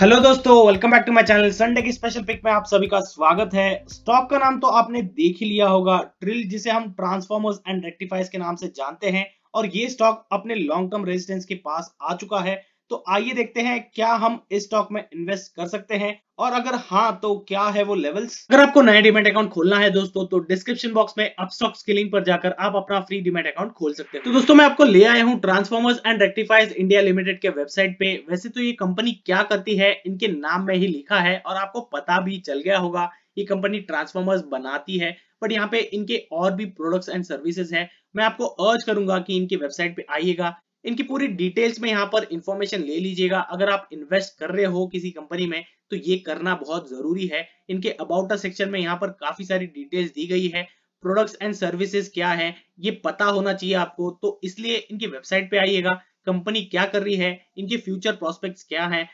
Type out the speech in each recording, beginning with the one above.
hello दोस्तों welcome back to my channel Sunday की special pick में आप सभी का स्वागत है स्टॉक का नाम तो आपने देख ही लिया होगा ट्रिल जिसे हम ट्रांसफॉर्मर्स एंड रेक्टिफाइज के नाम से जानते हैं और ये स्टॉक अपने लॉन्ग टर्म रेजिस्टेंस के पास आ चुका है तो आइए देखते हैं क्या हम इस स्टॉक में इन्वेस्ट कर सकते हैं और अगर हाँ तो क्या है वो लेवल्स अगर आपको नया डिमेट अकाउंट खोलना है दोस्तों तो डिस्क्रिप्शन बॉक्स में अपस्टॉक स्किलिंग पर जाकर आप अपना फ्री डिमेट अकाउंट खोल सकते हैं तो दोस्तों मैं आपको ले आया हूँ transformers and rectifiers India limited के वेबसाइट पे वैसे तो ये कंपनी क्या करती है इनके नाम में ही लिखा है और आपको पता भी चल गया होगा ये कंपनी ट्रांसफॉर्मर्स बनाती है बट यहाँ पे इनके और भी प्रोडक्ट्स एंड सर्विसेज है मैं आपको अर्ज करूंगा कि इनकी वेबसाइट पे आइएगा इनकी पूरी डिटेल्स में यहाँ पर इंफॉर्मेशन ले लीजिएगा अगर आप इन्वेस्ट कर रहे हो किसी कंपनी में तो ये करना बहुत जरूरी है इनके अबाउट सेक्शन में यहाँ पर काफी सारी डिटेल्स दी गई है प्रोडक्ट्स एंड सर्विसेज क्या है ये पता होना चाहिए आपको तो इसलिए इनकी वेबसाइट पे आइएगा कंपनी क्या कर रही है इनके फ्यूचर प्रोस्पेक्ट क्या है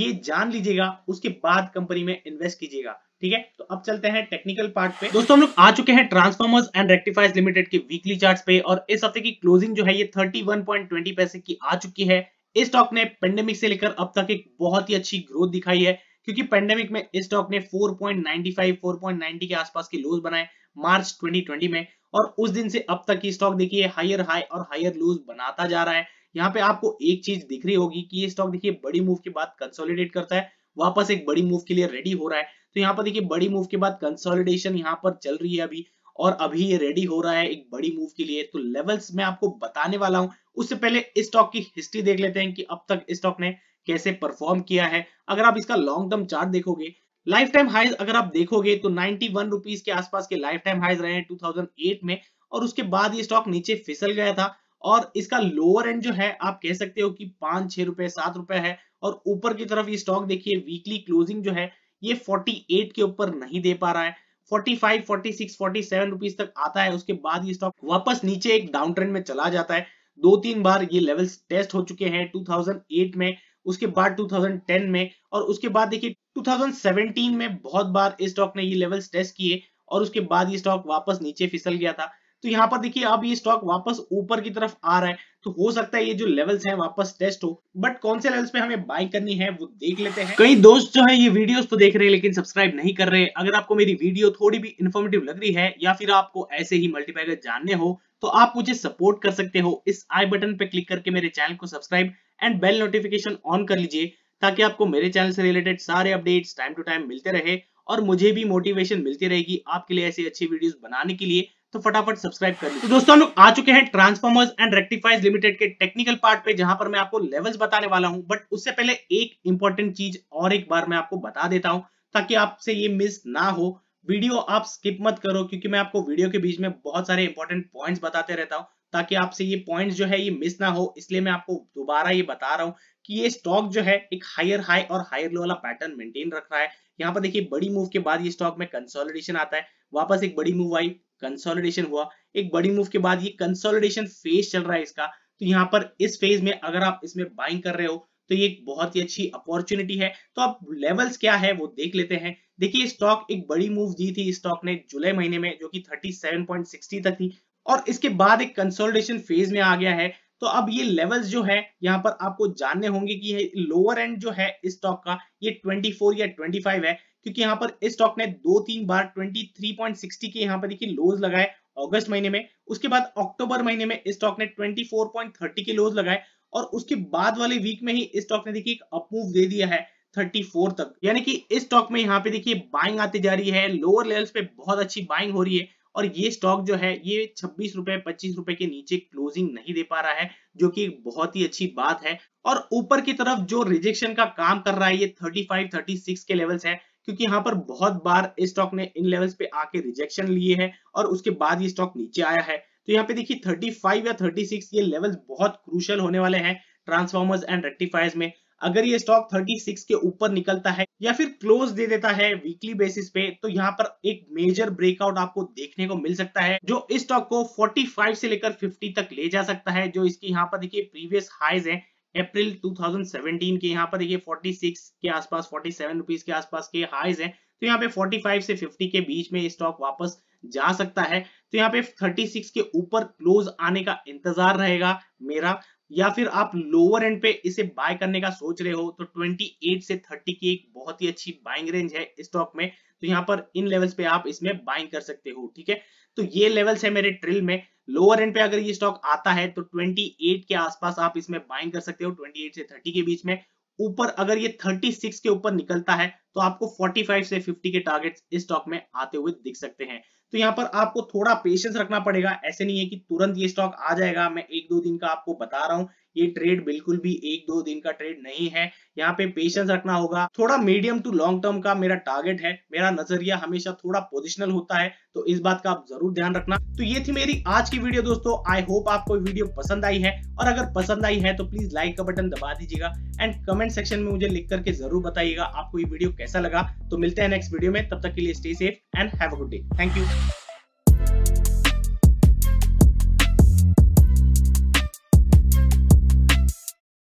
ये जान लीजिएगा उसके बाद कंपनी में इन्वेस्ट कीजिएगा ठीक है तो अब चलते हैं टेक्निकल पार्ट पे दोस्तों हम लोग आ चुके हैं ट्रांसफार्मर्स एंड रेक्टिफायर्स लिमिटेड के वीकली चार्ट्स पे और इस हफ्ते की क्लोजिंग जो है ये 31.20 पैसे की आ चुकी है इस स्टॉक ने पेंडेमिक से लेकर अब तक एक बहुत ही अच्छी ग्रोथ दिखाई है क्योंकि पेंडेमिक में इस स्टॉक ने 4.95 4.90 के आसपास के लोज बनाए मार्च 2020 में और उस दिन से अब तक की स्टॉक देखिए हायर हाई और हायर लूज बनाता जा रहा है यहाँ पे आपको एक चीज दिख रही होगी कि ये स्टॉक देखिए बड़ी मूव के बाद कंसोलिडेट करता है वापस एक बड़ी मूव के लिए रेडी हो रहा है तो यहाँ पर देखिए बड़ी मूव के बाद कंसोलिडेशन यहाँ पर चल रही है अभी और अभी ये रेडी हो रहा है एक बड़ी मूव के लिए तो लेवल्स मैं आपको बताने वाला हूं उससे पहले इस स्टॉक की हिस्ट्री देख लेते हैं कि अब तक स्टॉक ने कैसे परफॉर्म किया है अगर आप इसका लॉन्ग टर्म चार्ट देखोगे लाइफ टाइम हाइज अगर आप देखोगे तो नाइनटी वन रुपीज के आसपास के लाइफ टाइम हाइज रहे हैं टू में और उसके बाद ये स्टॉक नीचे फिसल गया था और इसका लोअर एंड जो है आप कह सकते हो कि पांच छह रुपए सात रुपए है और ऊपर की तरफ ये स्टॉक देखिए वीकली क्लोजिंग जो है ये 48 के ऊपर नहीं दे पा रहा है 45, 46, 47 रुपीस तक आता है उसके बाद ये स्टॉक वापस नीचे एक डाउन ट्रेंड में चला जाता है दो तीन बार ये लेवल्स टेस्ट हो चुके हैं 2008 में उसके बाद 2010 में और उसके बाद देखिए 2017 में बहुत बार इस स्टॉक ने ये लेवल्स टेस्ट किए और उसके बाद ये स्टॉक वापस नीचे फिसल गया था तो यहाँ पर देखिए अब ये स्टॉक वापस ऊपर की तरफ आ रहा है तो हो सकता है ये जो लेवल्स हैं वापस टेस्ट हो बट कौन से लेवल्स पे हमें बाई करनी है वो देख लेते हैं कई दोस्त जो है ये वीडियोस तो देख रहे हैं लेकिन सब्सक्राइब नहीं कर रहे अगर आपको मेरी वीडियो थोड़ी भी इन्फॉर्मेटिव लग रही है या फिर आपको ऐसे ही मल्टीपैगर जानने हो तो आप मुझे सपोर्ट कर सकते हो इस आई बटन पे क्लिक करके मेरे चैनल को subscribe and bell notification on कर लीजिए ताकि आपको मेरे चैनल से रिलेटेड सारे अपडेट्स टाइम टू टाइम मिलते रहे और मुझे भी मोटिवेशन मिलती रहेगी आपके लिए ऐसी अच्छी वीडियोस बनाने के लिए तो फटाफट सब्सक्राइब कर तो दोस्तों हम लोग आ चुके हैं ट्रांसफॉर्मर्स एंड रेक्टिफाइज लिमिटेड के टेक्निकल पार्ट पे जहां पर मैं आपको लेवल्स बताने वाला हूं बट उससे पहले एक इंपॉर्टेंट चीज और एक बार मैं आपको बता देता हूं ताकि आपसे ये मिस ना हो वीडियो आप स्किप मत करो क्योंकि मैं आपको वीडियो के बीच में बहुत सारे इंपॉर्टेंट पॉइंट्स बताते रहता हूँ ताकि आपसे ये पॉइंट जो है ये मिस ना हो इसलिए मैं आपको दोबारा ये बता रहा हूँ कि ये स्टॉक जो है एक हायर हाई और हायर लो वाला पैटर्न मेंटेन रख रहा है यहाँ पर देखिए बड़ी मूव के बाद ये स्टॉक में कंसोलिडेशन आता है वापस एक बड़ी मूव आई कंसोलिडेशन हुआ एक बड़ी मूव के बाद ये कंसोलिडेशन फेज चल रहा है इसका तो यहाँ पर इस फेज में अगर आप इसमें बाइंग कर रहे हो तो ये एक बहुत ही अच्छी अपॉर्चुनिटी है तो आप लेवल्स क्या है वो देख लेते हैं देखिए स्टॉक एक बड़ी मूव दी थी स्टॉक ने जुलाई महीने में जो कि 37.60 तक थी और इसके बाद एक कंसोलिडेशन फेज में आ गया है तो अब ये लेवल्स जो है यहाँ पर आपको जानने होंगे कि लोअर एंड जो है इस स्टॉक का ये 24 या 25 है क्योंकि यहाँ पर इस स्टॉक ने दो तीन बार 23.60 के यहाँ पर देखिए लोज लगाए अगस्त महीने में उसके बाद अक्टूबर महीने में स्टॉक ने 24.30 के लोज लगाए और उसके बाद वाले वीक में ही स्टॉक ने देखिए एक अपमूव दे दिया है 34 तक यानी कि इस स्टॉक में यहाँ पे देखिए बाइंग आती जा रही है लोअर लेवल्स पे बहुत अच्छी बाइंग हो रही है और ये स्टॉक जो है ये छब्बीस रुपए पच्चीस रुपए के नीचे क्लोजिंग नहीं दे पा रहा है जो कि बहुत ही अच्छी बात है और ऊपर की तरफ जो रिजेक्शन का काम कर रहा है ये 35 36 के लेवल्स है क्योंकि यहाँ पर बहुत बार स्टॉक ने इन लेवल्स पे आके रिजेक्शन लिए है और उसके बाद ये स्टॉक नीचे आया है तो यहाँ पे देखिए 35 या 36 ये लेवल्स बहुत क्रूशल होने वाले हैं ट्रांसफॉर्मर्स एंड रेक्टिफायर्स में अगर ये स्टॉक 36 के ऊपर निकलता है या फिर क्लोज दे देता है वीकली बेसिस पे तो यहाँ पर एक मेजर ब्रेकआउट आपको देखने को मिल सकता है जो इस स्टॉक को 45 से लेकर 50 तक ले जा सकता है जो इसकी यहाँ पर देखिए प्रीवियस हाइज है अप्रैल 2017 के यहाँ पर देखिए 46 के आसपास 47 रुपीस के आसपास के हाइज हैं तो यहाँ पे 45 से 50 के बीच में स्टॉक वापस जा सकता है तो यहाँ पे 36 के ऊपर क्लोज आने का इंतजार रहेगा मेरा या फिर आप लोअर एंड पे इसे बाय करने का सोच रहे हो तो 28 से 30 की एक बहुत ही अच्छी बाइंग रेंज है स्टॉक में तो यहाँ पर इन लेवल्स पे आप इसमें बाइंग कर सकते हो ठीक है तो ये लेवल्स है मेरे ट्रिल में लोअर एंड पे अगर ये स्टॉक आता है तो 28 के आसपास आप इसमें बाइंग कर सकते हो 28 से 30 के बीच में ऊपर अगर ये 36 के ऊपर निकलता है तो आपको 45 से 50 के टारगेट्स इस स्टॉक में आते हुए दिख सकते हैं तो यहाँ पर आपको थोड़ा पेशेंस रखना पड़ेगा ऐसे नहीं है कि तुरंत ये स्टॉक आ जाएगा मैं एक दो दिन का आपको बता रहा हूँ ये ट्रेड बिल्कुल भी एक दो दिन का ट्रेड नहीं है यहाँ पे पेशेंस रखना होगा थोड़ा मीडियम टू लॉन्ग टर्म का मेरा टारगेट है मेरा नजरिया हमेशा थोड़ा पोजिशनल होता है तो इस बात का आप जरूर ध्यान रखना तो ये थी मेरी आज की वीडियो दोस्तों आई होप आपको वीडियो पसंद आई है और अगर पसंद आई है तो प्लीज लाइक का बटन दबा दीजिएगा एंड कमेंट सेक्शन में मुझे लिख करके जरूर बताइएगा आपको ये वीडियो कैसा लगा तो मिलते हैं नेक्स्ट वीडियो में तब तक के लिए stay safe and have a good day thank you